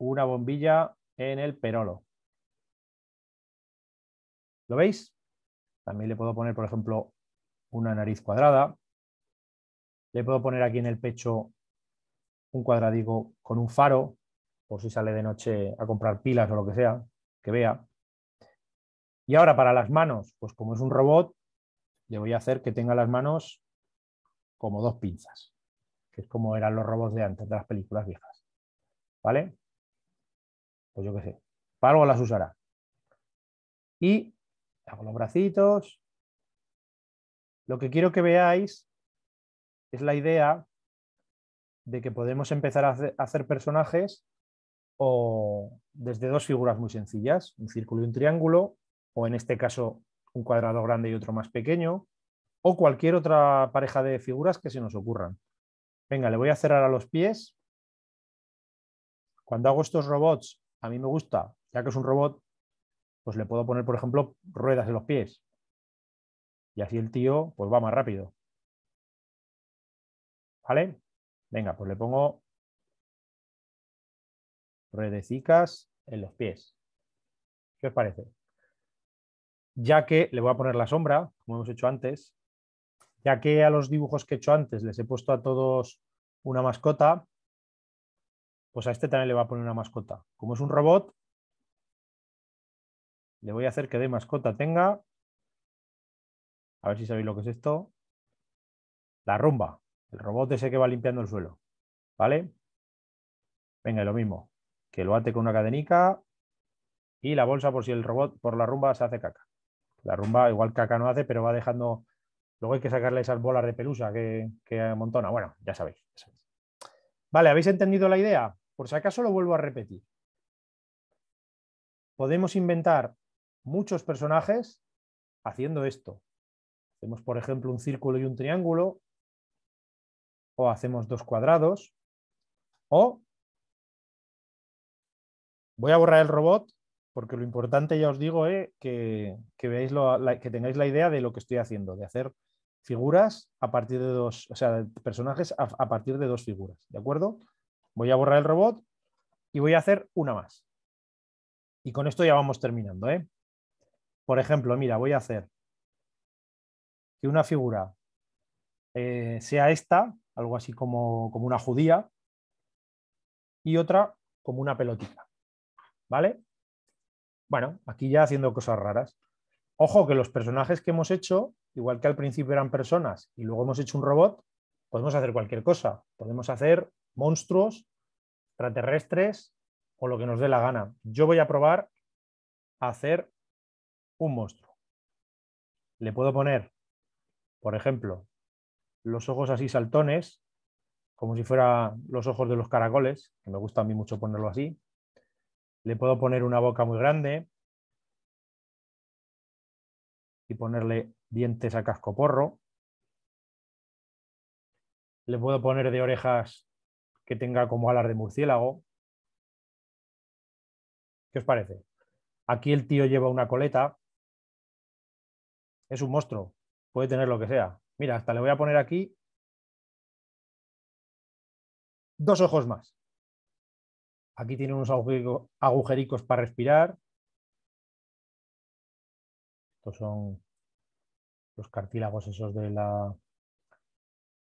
una bombilla en el perolo. ¿Lo veis? También le puedo poner, por ejemplo, una nariz cuadrada. Le puedo poner aquí en el pecho un cuadradigo con un faro, por si sale de noche a comprar pilas o lo que sea, que vea. Y ahora para las manos, pues como es un robot, le voy a hacer que tenga las manos como dos pinzas, que es como eran los robots de antes de las películas viejas. ¿Vale? Pues yo qué sé. Para algo las usará. Y hago los bracitos. Lo que quiero que veáis es la idea de que podemos empezar a hacer personajes o desde dos figuras muy sencillas, un círculo y un triángulo, o en este caso un cuadrado grande y otro más pequeño, o cualquier otra pareja de figuras que se nos ocurran. Venga, le voy a cerrar a los pies. Cuando hago estos robots, a mí me gusta, ya que es un robot, pues le puedo poner, por ejemplo, ruedas en los pies. Y así el tío pues va más rápido. ¿Vale? Venga, pues le pongo ruedecicas en los pies. ¿Qué os parece? Ya que le voy a poner la sombra, como hemos hecho antes, ya que a los dibujos que he hecho antes les he puesto a todos una mascota, pues a este también le va a poner una mascota. Como es un robot, le voy a hacer que de mascota tenga, a ver si sabéis lo que es esto, la rumba, el robot ese que va limpiando el suelo, ¿vale? Venga, lo mismo, que lo ate con una cadenica y la bolsa por si el robot, por la rumba se hace caca. La rumba igual caca no hace, pero va dejando Luego hay que sacarle esas bolas de pelusa que, amontona. Bueno, ya sabéis, Vale, ¿habéis entendido la idea? Por si acaso lo vuelvo a repetir. Podemos inventar muchos personajes haciendo esto. Hacemos, por ejemplo, un círculo y un triángulo, o hacemos dos cuadrados, o voy a borrar el robot, porque lo importante, ya os digo, es eh, que, veáis que tengáis la idea de lo que estoy haciendo, de hacer figuras a partir de dos, o sea, personajes a, partir de dos figuras, ¿de acuerdo? Voy a borrar el robot y voy a hacer una más. Y con esto ya vamos terminando, ¿eh? Por ejemplo, mira, voy a hacer que una figura eh, sea esta, algo así como, como una judía, y otra como una pelotita. ¿Vale? Bueno, aquí ya haciendo cosas raras. Ojo que los personajes que hemos hecho igual que al principio eran personas y luego hemos hecho un robot, podemos hacer cualquier cosa. Podemos hacer monstruos, extraterrestres o lo que nos dé la gana. Yo voy a probar a hacer un monstruo. Le puedo poner, por ejemplo, los ojos así saltones, como si fuera los ojos de los caracoles, que me gusta a mí mucho ponerlo así. Le puedo poner una boca muy grande y ponerle dientes a cascoporro. Le puedo poner de orejas que tenga como alas de murciélago. ¿Qué os parece? Aquí el tío lleva una coleta. Es un monstruo. Puede tener lo que sea. Mira, hasta le voy a poner aquí dos ojos más. Aquí tiene unos agujericos para respirar. Estos son los cartílagos esos de, la,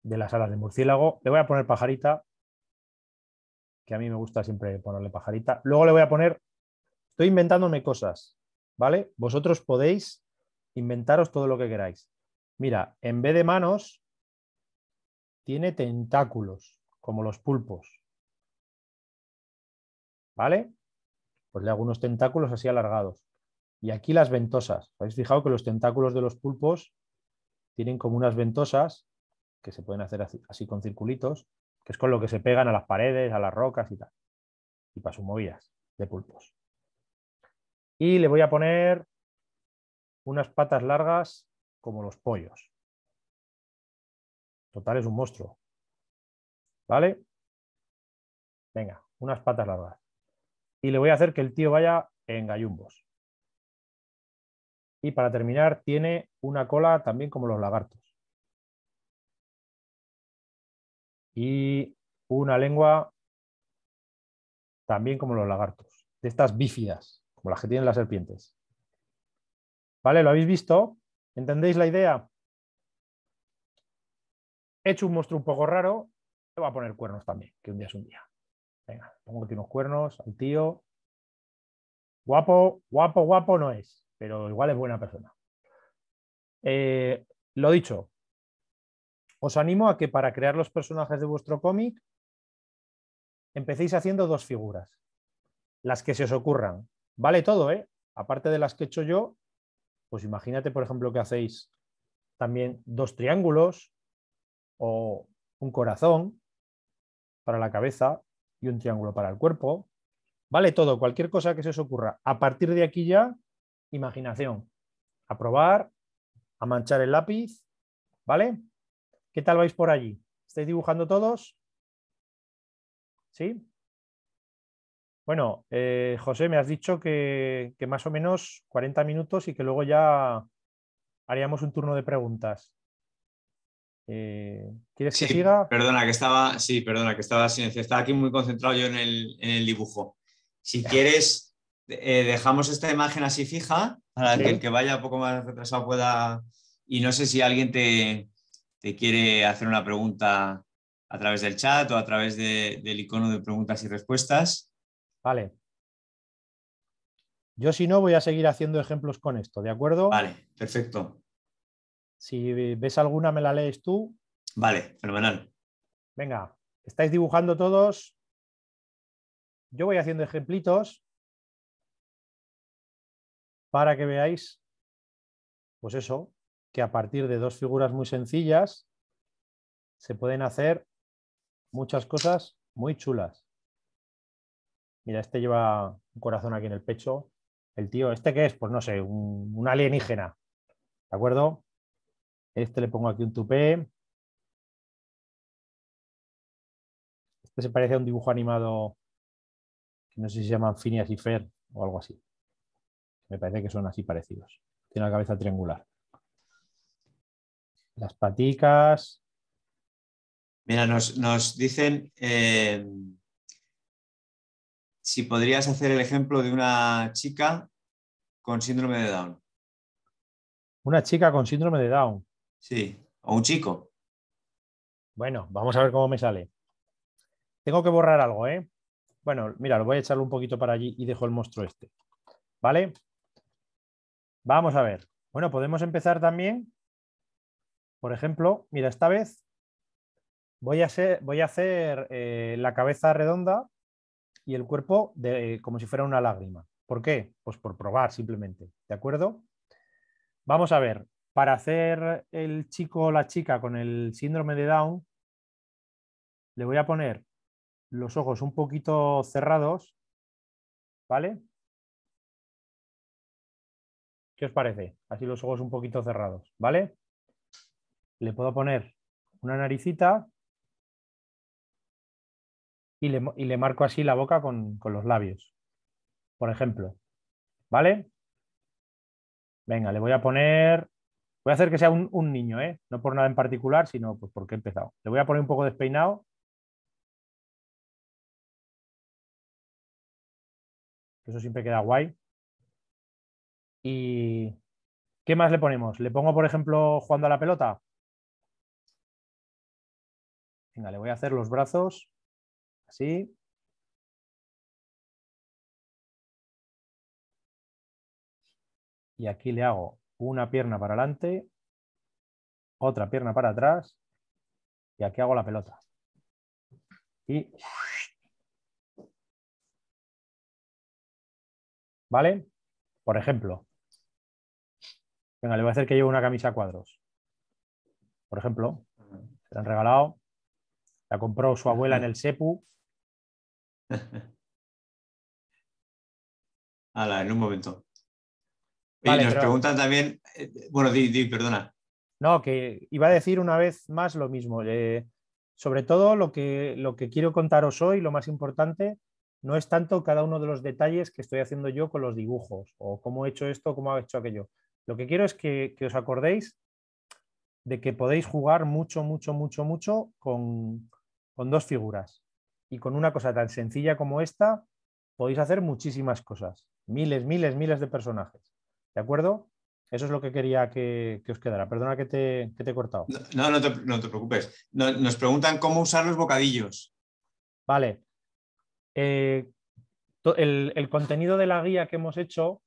de las alas de murciélago. Le voy a poner pajarita, que a mí me gusta siempre ponerle pajarita. Luego le voy a poner, estoy inventándome cosas, ¿vale? Vosotros podéis inventaros todo lo que queráis. Mira, en vez de manos, tiene tentáculos, como los pulpos. ¿Vale? Pues le hago unos tentáculos así alargados. Y aquí las ventosas. ¿Habéis fijado que los tentáculos de los pulpos tienen como unas ventosas que se pueden hacer así, con circulitos, que es con lo que se pegan a las paredes, a las rocas y tal. Y para sus movidas de pulpos. Y le voy a poner unas patas largas como los pollos. Total es un monstruo. ¿Vale? Venga, unas patas largas. Y le voy a hacer que el tío vaya en gallumbos. Y para terminar, tiene una cola también como los lagartos. Y una lengua también como los lagartos, de estas bífidas, como las que tienen las serpientes. ¿Vale? ¿Lo habéis visto? ¿Entendéis la idea? He hecho un monstruo un poco raro, le voy a poner cuernos también, que un día es un día. Venga, pongo aquí unos cuernos al tío. Guapo, guapo, guapo no es pero igual es buena persona. Eh, lo dicho, os animo a que para crear los personajes de vuestro cómic empecéis haciendo dos figuras, las que se os ocurran. Vale todo, ¿eh? Aparte de las que he hecho yo, pues imagínate, por ejemplo, que hacéis también dos triángulos o un corazón para la cabeza y un triángulo para el cuerpo. Vale todo, cualquier cosa que se os ocurra. A partir de aquí ya imaginación. A probar, a manchar el lápiz, ¿vale? ¿Qué tal vais por allí? ¿Estáis dibujando todos? ¿Sí? Bueno, eh, José, me has dicho que, más o menos 40 minutos y que luego ya haríamos un turno de preguntas. Eh, ¿Quieres que siga? Perdona, que estaba, sí, perdona, que estaba silencio. Estaba aquí muy concentrado yo en el dibujo. Si quieres, eh, dejamos esta imagen así fija para que el que vaya un poco más retrasado pueda... Y no sé si alguien te, quiere hacer una pregunta a través del chat o a través del icono de preguntas y respuestas. Vale. Yo si no voy a seguir haciendo ejemplos con esto, ¿de acuerdo? Vale, perfecto. Si ves alguna me la lees tú. Vale, fenomenal. Venga, estáis dibujando todos. Yo voy haciendo ejemplitos para que veáis, pues eso, que a partir de dos figuras muy sencillas se pueden hacer muchas cosas muy chulas. Mira, este lleva un corazón aquí en el pecho. El tío, ¿este qué es? Pues no sé, un, alienígena. ¿De acuerdo? Este le pongo aquí un tupé. Este se parece a un dibujo animado que no sé si se llama Phineas y Fer o algo así. Me parece que son así parecidos. Tiene la cabeza triangular. Las paticas. Mira, nos, dicen eh, si podrías hacer el ejemplo de una chica con síndrome de Down. Una chica con síndrome de Down. Sí, o un chico. Bueno, vamos a ver cómo me sale. Tengo que borrar algo, ¿eh? Bueno, mira, lo voy a echar un poquito para allí y dejo el monstruo este. ¿Vale? Vamos a ver. Bueno, podemos empezar también. Por ejemplo, mira, esta vez voy a, hacer eh, la cabeza redonda y el cuerpo de, como si fuera una lágrima. ¿Por qué? Pues por probar simplemente. ¿De acuerdo? Vamos a ver. Para hacer el chico o la chica con el síndrome de Down, le voy a poner los ojos un poquito cerrados, ¿vale? ¿Qué os parece? Así los ojos un poquito cerrados, ¿vale? Le puedo poner una naricita y le, marco así la boca con, los labios, por ejemplo. ¿Vale? Venga, le voy a poner... Voy a hacer que sea un, niño, ¿eh? No por nada en particular, sino pues, porque he empezado. Le voy a poner un poco despeinado. Eso siempre queda guay. ¿Y qué más le ponemos? ¿Le pongo, por ejemplo, jugando a la pelota? Venga, le voy a hacer los brazos así. Y aquí le hago una pierna para adelante, otra pierna para atrás y aquí hago la pelota. Y... ¿Vale? Por ejemplo, Venga, le voy a hacer que lleve una camisa a cuadros. Por ejemplo, se la han regalado. La compró su abuela en el SEPU. Ala, en un momento. Y nos preguntan también, eh, bueno, di, perdona. No, que iba a decir una vez más lo mismo. Eh, sobre todo lo que, lo que quiero contaros hoy, lo más importante, no es tanto cada uno de los detalles que estoy haciendo yo con los dibujos o cómo he hecho esto, cómo ha hecho aquello, lo que quiero es que, os acordéis de que podéis jugar mucho, mucho, mucho, mucho con, dos figuras. Y con una cosa tan sencilla como esta, podéis hacer muchísimas cosas. Miles, miles, miles de personajes. ¿De acuerdo? Eso es lo que quería que, os quedara. Perdona que te, he cortado. No, no te, preocupes. nos preguntan cómo usar los bocadillos. Vale. Eh, el, el, contenido de la guía que hemos hecho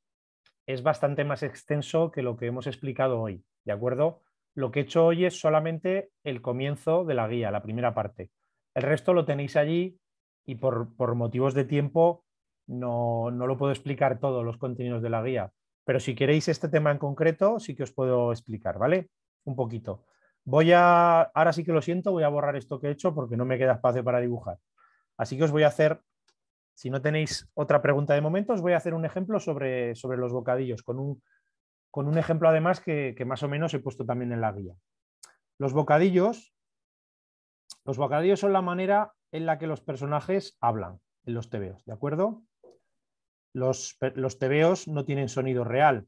es bastante más extenso que lo que hemos explicado hoy, ¿de acuerdo? Lo que he hecho hoy es solamente el comienzo de la guía, la primera parte. El resto lo tenéis allí y por, motivos de tiempo no, no lo puedo explicar todos los contenidos de la guía. Pero si queréis este tema en concreto, sí que os puedo explicar, ¿vale? Un poquito. Voy a, ahora sí que lo siento, voy a borrar esto que he hecho porque no me queda espacio para dibujar. Así que os voy a hacer si no tenéis otra pregunta de momento, os voy a hacer un ejemplo sobre, sobre los bocadillos, con un, ejemplo además que, más o menos he puesto también en la guía. Los bocadillos, los bocadillos son la manera en la que los personajes hablan en los tebeos, ¿de acuerdo? Los, los tebeos no tienen sonido real.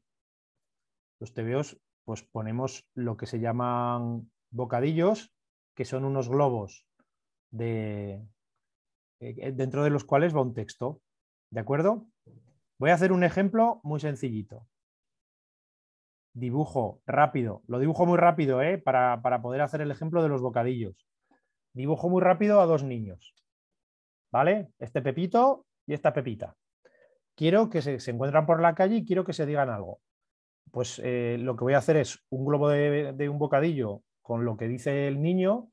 Los tebeos, pues ponemos lo que se llaman bocadillos, que son unos globos de, eh, eh, dentro de los cuales va un texto. ¿De acuerdo? Voy a hacer un ejemplo muy sencillito. Dibujo rápido. Lo dibujo muy rápido ¿eh? para, poder hacer el ejemplo de los bocadillos. Dibujo muy rápido a dos niños. ¿Vale? Este Pepito y esta Pepita. Quiero que se, encuentran por la calle y quiero que se digan algo. Pues lo que voy a hacer es un globo de un bocadillo con lo que dice el niño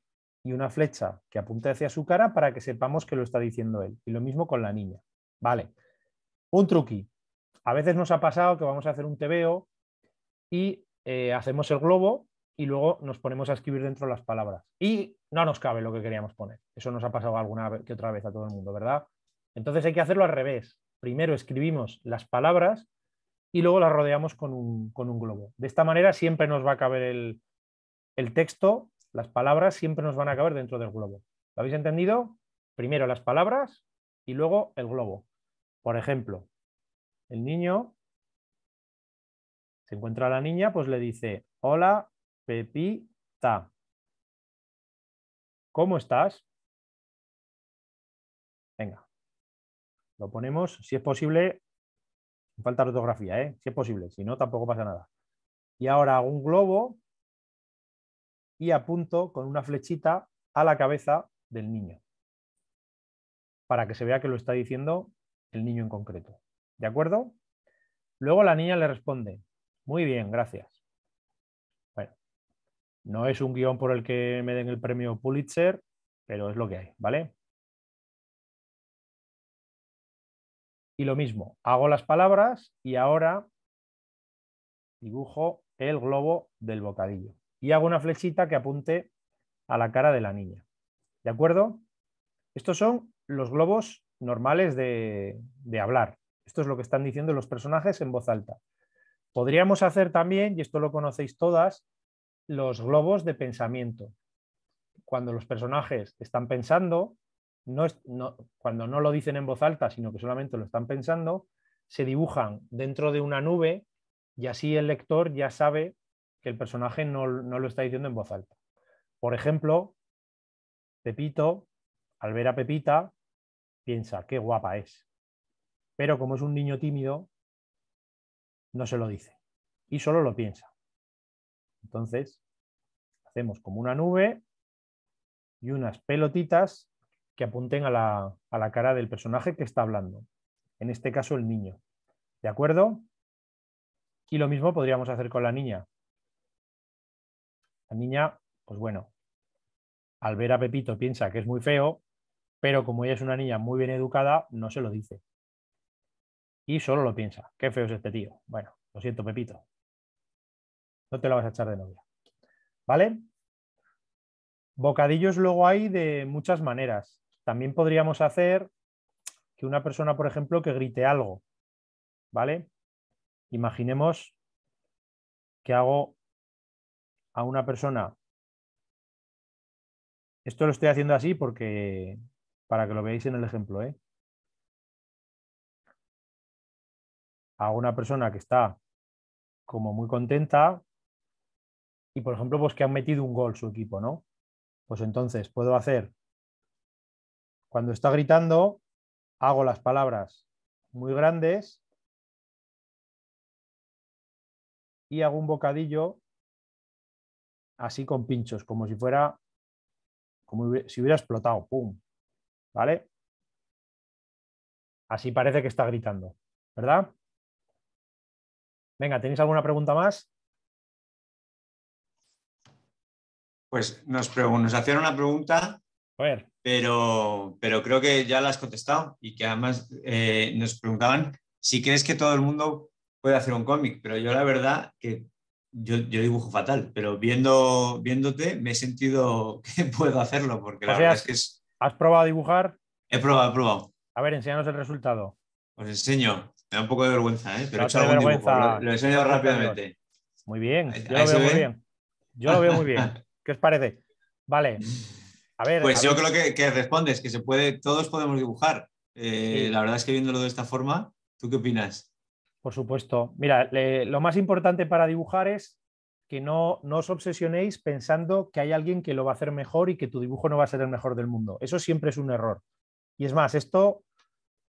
y una flecha que apunte hacia su cara para que sepamos que lo está diciendo él. Y lo mismo con la niña. Vale. Un truqui. A veces nos ha pasado que vamos a hacer un tebeo y eh, hacemos el globo y luego nos ponemos a escribir dentro las palabras. Y no nos cabe lo que queríamos poner. Eso nos ha pasado alguna vez, que otra vez a todo el mundo, ¿verdad? Entonces hay que hacerlo al revés. Primero escribimos las palabras y luego las rodeamos con un, globo. De esta manera siempre nos va a caber el, el texto las palabras siempre nos van a caber dentro del globo. ¿Lo habéis entendido? Primero las palabras y luego el globo. Por ejemplo, el niño se encuentra a la niña, pues le dice, hola, Pepita. ¿Cómo estás? Venga. Lo ponemos, si es posible, falta ortografía, ¿eh? si es posible, si no, tampoco pasa nada. Y ahora hago un globo y apunto con una flechita a la cabeza del niño, para que se vea que lo está diciendo el niño en concreto. ¿De acuerdo? Luego la niña le responde, muy bien, gracias. Bueno, no es un guión por el que me den el premio Pulitzer, pero es lo que hay, ¿vale? Y lo mismo, hago las palabras y ahora dibujo el globo del bocadillo y hago una flechita que apunte a la cara de la niña. ¿De acuerdo? Estos son los globos normales de, de hablar. Esto es lo que están diciendo los personajes en voz alta. Podríamos hacer también, y esto lo conocéis todas, los globos de pensamiento. Cuando los personajes están pensando, no cuando no lo dicen en voz alta, sino que solamente lo están pensando, se dibujan dentro de una nube y así el lector ya sabe que el personaje no, lo está diciendo en voz alta. Por ejemplo, Pepito, al ver a Pepita, piensa, qué guapa es. Pero como es un niño tímido, no se lo dice y solo lo piensa. Entonces, hacemos como una nube y unas pelotitas que apunten a la, cara del personaje que está hablando. En este caso, el niño. ¿De acuerdo? Y lo mismo podríamos hacer con la niña. La niña, pues bueno, al ver a Pepito piensa que es muy feo, pero como ella es una niña muy bien educada, no se lo dice. Y solo lo piensa. Qué feo es este tío. Bueno, lo siento, Pepito. No te lo vas a echar de novia. ¿Vale? Bocadillos luego hay de muchas maneras. También podríamos hacer que una persona, por ejemplo, que grite algo. ¿Vale? Imaginemos que hago a una persona, esto lo estoy haciendo así porque para que lo veáis en el ejemplo, ¿eh? a una persona que está como muy contenta y por ejemplo pues que han metido un gol su equipo, ¿no? Pues entonces puedo hacer, cuando está gritando, hago las palabras muy grandes y hago un bocadillo así con pinchos, como si fuera, como si hubiera explotado, ¡pum! ¿Vale? Así parece que está gritando, ¿verdad? Venga, ¿tenéis alguna pregunta más? Pues nos, hacían una pregunta, Pero, pero creo que ya la has contestado y que además eh, nos preguntaban si crees que todo el mundo puede hacer un cómic, pero yo la verdad que yo, dibujo fatal, pero viéndote me he sentido que puedo hacerlo, porque la verdad es que es... ¿Has probado a dibujar? He probado, he probado. A ver, enséñanos el resultado. Os enseño. Me da un poco de vergüenza, ¿eh? pero he hecho algún dibujo. Lo, he enseñado rápidamente. Muy bien, yo lo veo muy bien. Yo lo veo muy bien. ¿Qué os parece? Vale. A ver. Pues yo creo que, respondes, que se puede, todos podemos dibujar. Eh, la verdad es que viéndolo de esta forma, ¿tú qué opinas? Por supuesto. Mira, lo más importante para dibujar es que no, os obsesionéis pensando que hay alguien que lo va a hacer mejor y que tu dibujo no va a ser el mejor del mundo. Eso siempre es un error. Y es más, esto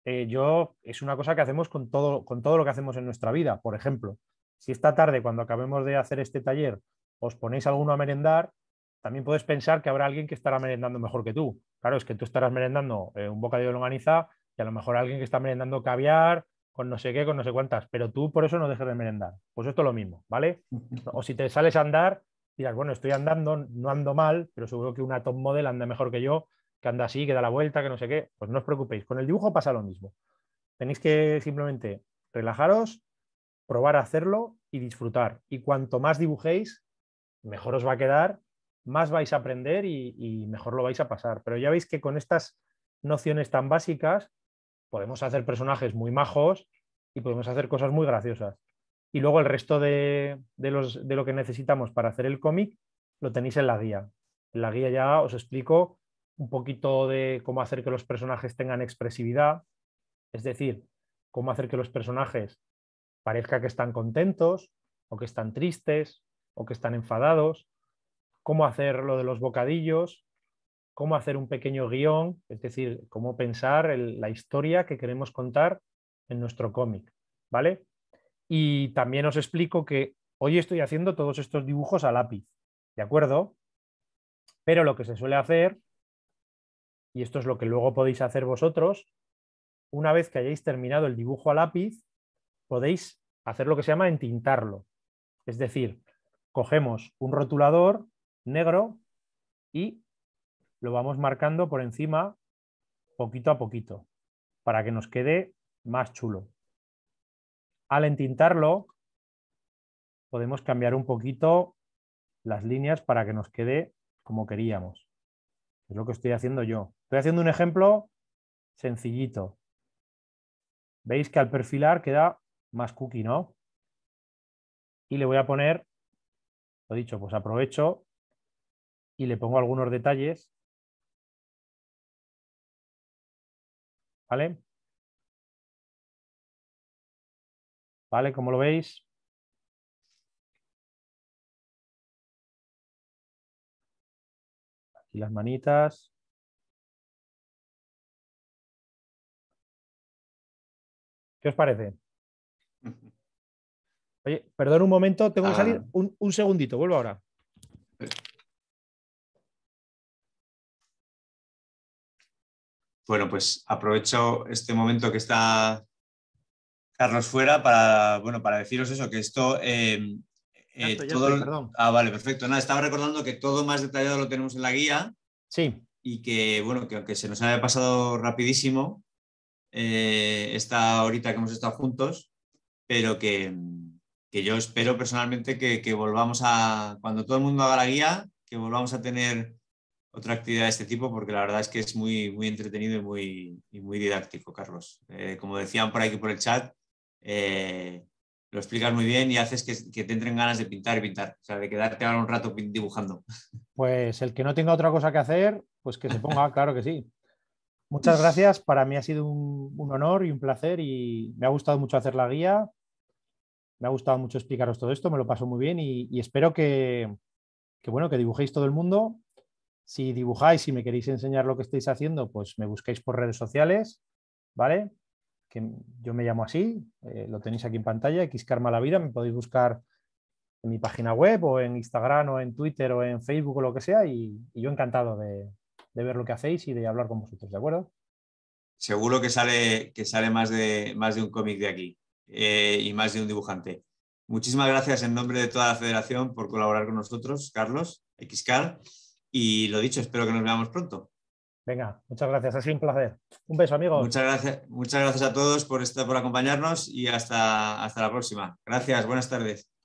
eh, yo es una cosa que hacemos con todo, con todo lo que hacemos en nuestra vida. Por ejemplo, si esta tarde, cuando acabemos de hacer este taller, os ponéis alguno a merendar, también puedes pensar que habrá alguien que estará merendando mejor que tú. Claro, es que tú estarás merendando eh, un bocadillo de longaniza y a lo mejor alguien que está merendando caviar con no sé qué, con no sé cuántas, pero tú por eso no dejes de merendar. Pues esto es lo mismo, ¿vale? O si te sales a andar, dirás, bueno, estoy andando, no ando mal, pero seguro que una top model anda mejor que yo, que anda así, que da la vuelta, que no sé qué. Pues no os preocupéis, con el dibujo pasa lo mismo. Tenéis que simplemente relajaros, probar a hacerlo y disfrutar. Y cuanto más dibujéis, mejor os va a quedar, más vais a aprender y, y mejor lo vais a pasar. Pero ya veis que con estas nociones tan básicas, podemos hacer personajes muy majos y podemos hacer cosas muy graciosas. Y luego el resto de, de, los, de lo que necesitamos para hacer el cómic lo tenéis en la guía. En la guía ya os explico un poquito de cómo hacer que los personajes tengan expresividad, es decir, cómo hacer que los personajes parezca que están contentos o que están tristes o que están enfadados, cómo hacer lo de los bocadillos, cómo hacer un pequeño guión, es decir, cómo pensar la historia que queremos contar en nuestro cómic, ¿vale? Y también os explico que hoy estoy haciendo todos estos dibujos a lápiz, ¿de acuerdo? Pero lo que se suele hacer, y esto es lo que luego podéis hacer vosotros, una vez que hayáis terminado el dibujo a lápiz, podéis hacer lo que se llama entintarlo. Es decir, cogemos un rotulador negro y lo vamos marcando por encima poquito a poquito para que nos quede más chulo. Al entintarlo, podemos cambiar un poquito las líneas para que nos quede como queríamos. Es lo que estoy haciendo yo. Estoy haciendo un ejemplo sencillito. Veis que al perfilar queda más cookie, ¿no? Y le voy a poner, lo dicho, pues aprovecho y le pongo algunos detalles ¿Vale? ¿Vale? ¿Cómo lo veis? Aquí las manitas. ¿Qué os parece? Oye, perdón un momento, tengo que ah. salir un segundito, vuelvo ahora. Bueno, pues aprovecho este momento que está Carlos fuera para, bueno, para deciros eso, que esto... Eh, eh, todo... ah, vale, perfecto. Nada, estaba recordando que todo más detallado lo tenemos en la guía. Sí. Y que, bueno, que aunque se nos haya pasado rapidísimo eh, esta horita que hemos estado juntos, pero que, que yo espero personalmente que, volvamos a, cuando todo el mundo haga la guía, que volvamos a tener otra actividad de este tipo porque la verdad es que es muy, muy entretenido y muy, muy didáctico, Carlos. Eh, como decían por aquí por el chat, eh, lo explicas muy bien y haces que, te entren ganas de pintar y pintar, o sea, de quedarte ahora un rato dibujando. Pues el que no tenga otra cosa que hacer, pues que se ponga, claro que sí. Muchas gracias, para mí ha sido un, honor y un placer y me ha gustado mucho hacer la guía, me ha gustado mucho explicaros todo esto, me lo paso muy bien y, espero que, bueno, que dibujéis todo el mundo si dibujáis y me queréis enseñar lo que estáis haciendo, pues me buscáis por redes sociales, ¿vale? Que yo me llamo así, eh, lo tenéis aquí en pantalla, Xcar la vida, me podéis buscar en mi página web o en Instagram o en Twitter o en Facebook o lo que sea y, yo encantado de, ver lo que hacéis y de hablar con vosotros, ¿de acuerdo? Seguro que sale, que sale más, de, más de un cómic de aquí eh, y más de un dibujante. Muchísimas gracias en nombre de toda la federación por colaborar con nosotros, Carlos, Xcar. Y lo dicho, espero que nos veamos pronto. Venga, muchas gracias, ha sido un placer. Un beso, amigos. Muchas gracias, muchas gracias a todos por, estar, por acompañarnos y hasta, hasta la próxima. Gracias, buenas tardes.